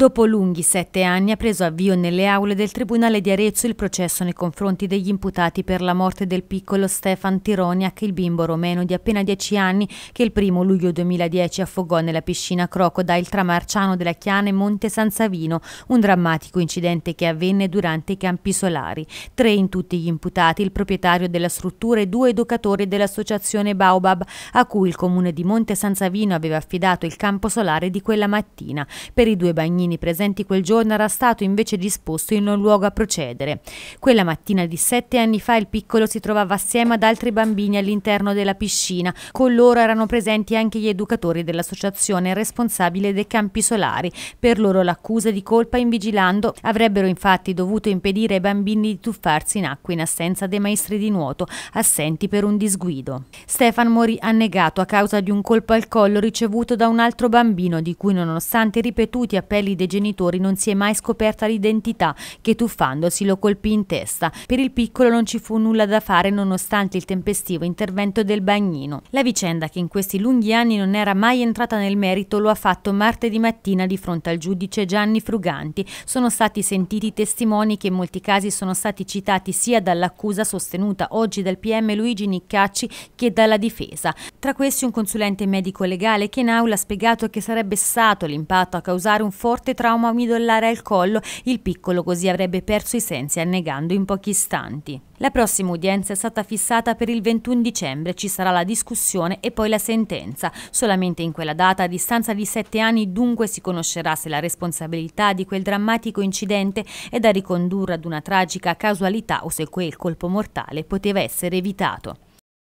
Dopo lunghi sette anni ha preso avvio nelle aule del Tribunale di Arezzo il processo nei confronti degli imputati per la morte del piccolo Stefan Tironiak, il bimbo romeno di appena dieci anni che il primo luglio 2010 affogò nella piscina Crocodile tra Marciano della Chiana e Monte San Savino, un drammatico incidente che avvenne durante i campi solari. Tre in tutti gli imputati, il proprietario della struttura e due educatori dell'associazione Baobab, a cui il comune di Monte San Savino aveva affidato il campo solare di quella mattina. Per i due bagnini cittadini presenti quel giorno era stato invece disposto in un luogo a procedere. Quella mattina di sette anni fa il piccolo si trovava assieme ad altri bambini all'interno della piscina. Con loro erano presenti anche gli educatori dell'associazione responsabile dei campi solari. Per loro l'accusa di colpa invigilando avrebbero infatti dovuto impedire ai bambini di tuffarsi in acqua in assenza dei maestri di nuoto, assenti per un disguido. Stefan morì annegato a causa di un colpo al collo ricevuto da un altro bambino di cui nonostante ripetuti appelli dei genitori non si è mai scoperta l'identità, che tuffandosi lo colpì in testa. Per il piccolo non ci fu nulla da fare nonostante il tempestivo intervento del bagnino. La vicenda, che in questi lunghi anni non era mai entrata nel merito, lo ha fatto martedì mattina di fronte al giudice Gianni Fruganti. Sono stati sentiti testimoni che in molti casi sono stati citati sia dall'accusa sostenuta oggi dal PM Luigi Niccacci che dalla difesa. Tra questi un consulente medico legale che in aula ha spiegato che sarebbe stato l'impatto a causare un forte forte trauma midollare al collo, il piccolo così avrebbe perso i sensi annegando in pochi istanti. La prossima udienza è stata fissata per il 21 dicembre, ci sarà la discussione e poi la sentenza. Solamente in quella data, a distanza di sette anni, dunque si conoscerà se la responsabilità di quel drammatico incidente è da ricondurre ad una tragica casualità o se quel colpo mortale poteva essere evitato.